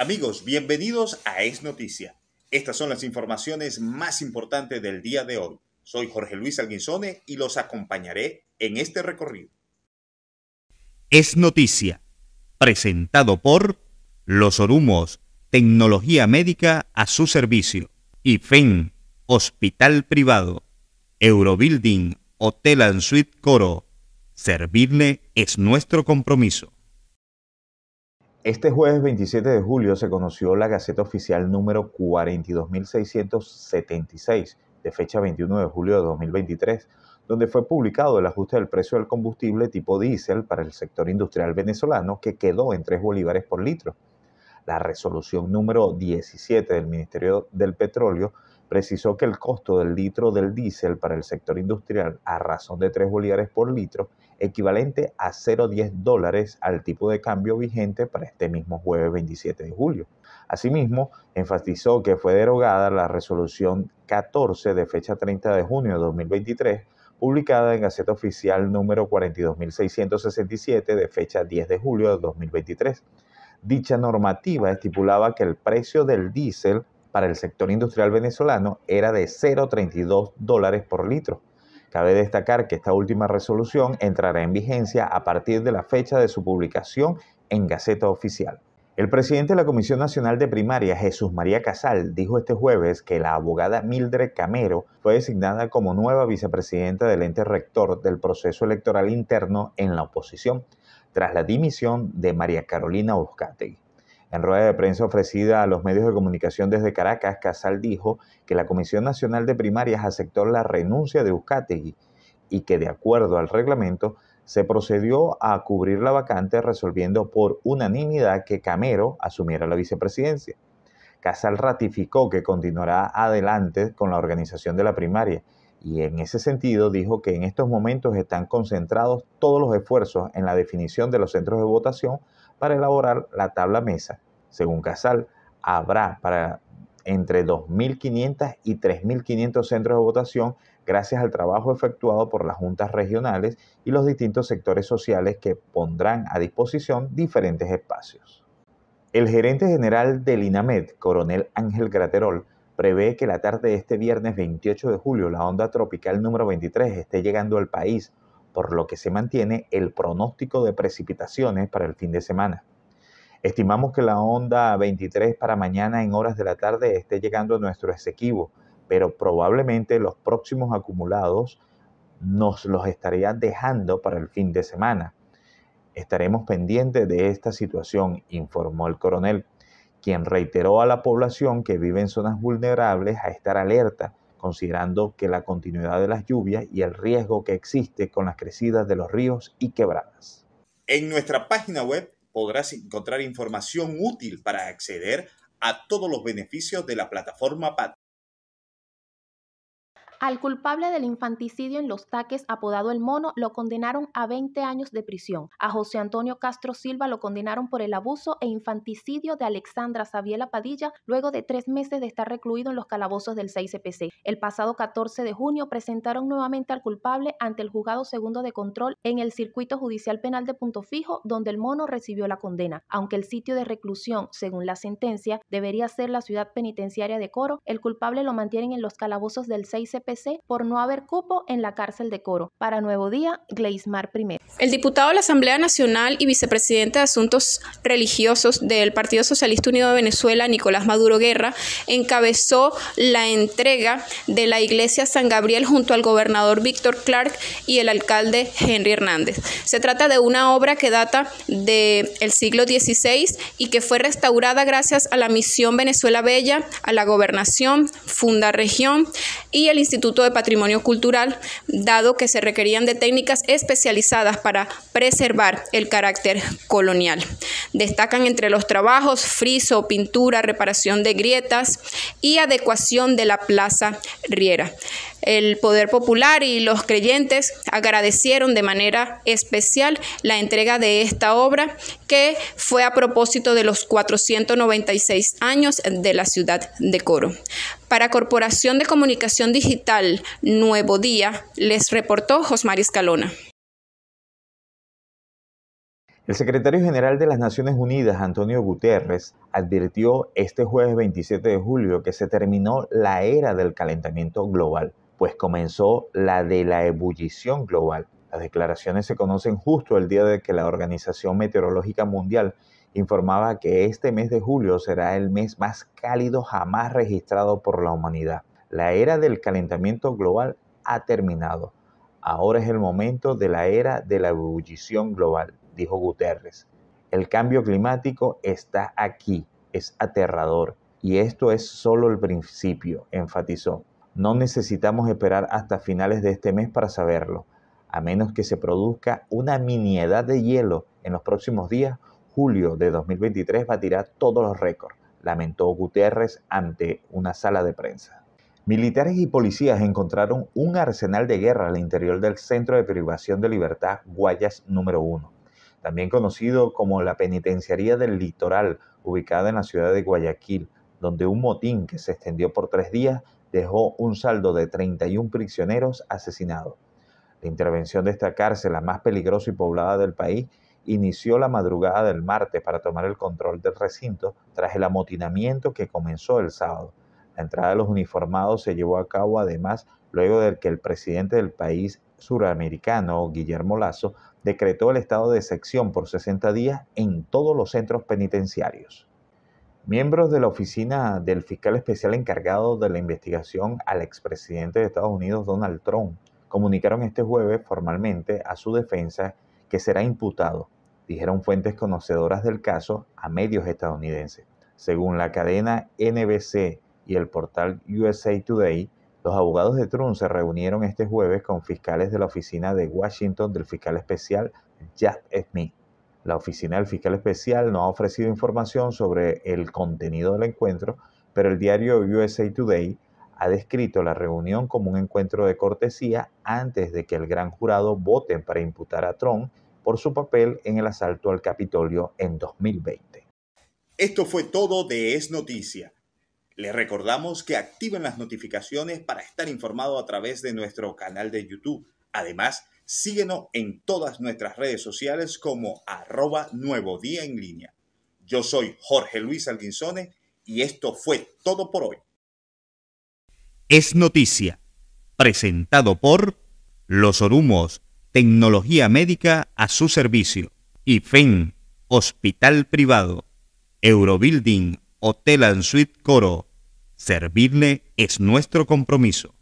Amigos, bienvenidos a Es Noticia. Estas son las informaciones más importantes del día de hoy. Soy Jorge Luis Alguinzone y los acompañaré en este recorrido. Es Noticia, presentado por Los Orumos, Tecnología Médica a su servicio, Y IFEN, Hospital Privado, Eurobuilding, Hotel and Suite Coro. Servirle es nuestro compromiso. Este jueves 27 de julio se conoció la Gaceta Oficial número 42.676, de fecha 21 de julio de 2023, donde fue publicado el ajuste del precio del combustible tipo diésel para el sector industrial venezolano, que quedó en 3 bolívares por litro. La resolución número 17 del Ministerio del Petróleo precisó que el costo del litro del diésel para el sector industrial a razón de 3 bolívares por litro, equivalente a 0,10 dólares al tipo de cambio vigente para este mismo jueves 27 de julio. Asimismo, enfatizó que fue derogada la resolución 14 de fecha 30 de junio de 2023, publicada en Gaceta Oficial número 42.667 de fecha 10 de julio de 2023. Dicha normativa estipulaba que el precio del diésel para el sector industrial venezolano era de 0,32 dólares por litro. Cabe destacar que esta última resolución entrará en vigencia a partir de la fecha de su publicación en Gaceta Oficial. El presidente de la Comisión Nacional de Primaria, Jesús María Casal, dijo este jueves que la abogada Mildred Camero fue designada como nueva vicepresidenta del ente rector del proceso electoral interno en la oposición, tras la dimisión de María Carolina Buscategui. En rueda de prensa ofrecida a los medios de comunicación desde Caracas, Casal dijo que la Comisión Nacional de Primarias aceptó la renuncia de Euskategui y que, de acuerdo al reglamento, se procedió a cubrir la vacante resolviendo por unanimidad que Camero asumiera la vicepresidencia. Casal ratificó que continuará adelante con la organización de la primaria y en ese sentido dijo que en estos momentos están concentrados todos los esfuerzos en la definición de los centros de votación para elaborar la tabla mesa. Según Casal, habrá para entre 2.500 y 3.500 centros de votación gracias al trabajo efectuado por las juntas regionales y los distintos sectores sociales que pondrán a disposición diferentes espacios. El gerente general del INAMED, coronel Ángel Graterol, prevé que la tarde de este viernes 28 de julio la onda tropical número 23 esté llegando al país, por lo que se mantiene el pronóstico de precipitaciones para el fin de semana. Estimamos que la onda 23 para mañana en horas de la tarde esté llegando a nuestro Esequibo, pero probablemente los próximos acumulados nos los estaría dejando para el fin de semana. Estaremos pendientes de esta situación, informó el coronel quien reiteró a la población que vive en zonas vulnerables a estar alerta, considerando que la continuidad de las lluvias y el riesgo que existe con las crecidas de los ríos y quebradas. En nuestra página web podrás encontrar información útil para acceder a todos los beneficios de la plataforma PAT. Al culpable del infanticidio en Los Taques, apodado El Mono, lo condenaron a 20 años de prisión. A José Antonio Castro Silva lo condenaron por el abuso e infanticidio de Alexandra Sabiela Padilla luego de tres meses de estar recluido en los calabozos del 6CPC. E el pasado 14 de junio presentaron nuevamente al culpable ante el juzgado segundo de control en el circuito judicial penal de Punto Fijo, donde El Mono recibió la condena. Aunque el sitio de reclusión, según la sentencia, debería ser la ciudad penitenciaria de Coro, el culpable lo mantienen en los calabozos del 6CPC por no haber cupo en la cárcel de Coro. Para Nuevo Día, Gleismar I. El diputado de la Asamblea Nacional y vicepresidente de Asuntos Religiosos del Partido Socialista Unido de Venezuela, Nicolás Maduro Guerra, encabezó la entrega de la iglesia San Gabriel junto al gobernador Víctor Clark y el alcalde Henry Hernández. Se trata de una obra que data del siglo XVI y que fue restaurada gracias a la misión Venezuela Bella, a la gobernación, Funda Región y el Instituto Instituto de Patrimonio Cultural, dado que se requerían de técnicas especializadas para preservar el carácter colonial. Destacan entre los trabajos friso, pintura, reparación de grietas y adecuación de la Plaza Riera el poder popular y los creyentes agradecieron de manera especial la entrega de esta obra que fue a propósito de los 496 años de la ciudad de Coro. Para Corporación de Comunicación Digital Nuevo Día, les reportó Josmar Escalona. El secretario general de las Naciones Unidas, Antonio Guterres, advirtió este jueves 27 de julio que se terminó la era del calentamiento global pues comenzó la de la ebullición global. Las declaraciones se conocen justo el día de que la Organización Meteorológica Mundial informaba que este mes de julio será el mes más cálido jamás registrado por la humanidad. La era del calentamiento global ha terminado. Ahora es el momento de la era de la ebullición global, dijo Guterres. El cambio climático está aquí, es aterrador, y esto es solo el principio, enfatizó. No necesitamos esperar hasta finales de este mes para saberlo, a menos que se produzca una miniedad de hielo en los próximos días. Julio de 2023 batirá todos los récords, lamentó Gutiérrez ante una sala de prensa. Militares y policías encontraron un arsenal de guerra al interior del Centro de Privación de Libertad Guayas número 1, también conocido como la Penitenciaría del Litoral, ubicada en la ciudad de Guayaquil, donde un motín que se extendió por tres días dejó un saldo de 31 prisioneros asesinados. La intervención de esta cárcel, la más peligrosa y poblada del país, inició la madrugada del martes para tomar el control del recinto tras el amotinamiento que comenzó el sábado. La entrada de los uniformados se llevó a cabo además luego de que el presidente del país suramericano, Guillermo Lazo, decretó el estado de sección por 60 días en todos los centros penitenciarios. Miembros de la oficina del fiscal especial encargado de la investigación al expresidente de Estados Unidos, Donald Trump, comunicaron este jueves formalmente a su defensa que será imputado, dijeron fuentes conocedoras del caso a medios estadounidenses. Según la cadena NBC y el portal USA Today, los abogados de Trump se reunieron este jueves con fiscales de la oficina de Washington del fiscal especial Jack Smith. La oficina del fiscal especial no ha ofrecido información sobre el contenido del encuentro, pero el diario USA Today ha descrito la reunión como un encuentro de cortesía antes de que el gran jurado vote para imputar a Trump por su papel en el asalto al Capitolio en 2020. Esto fue todo de Es Noticia. Les recordamos que activen las notificaciones para estar informado a través de nuestro canal de YouTube. Además, Síguenos en todas nuestras redes sociales como arroba nuevo día en línea. Yo soy Jorge Luis Alguinzone y esto fue todo por hoy. Es noticia, presentado por Los Orumos, Tecnología Médica a su servicio, Y IFEN, Hospital Privado, Eurobuilding, Hotel and Suite Coro. Servirle es nuestro compromiso.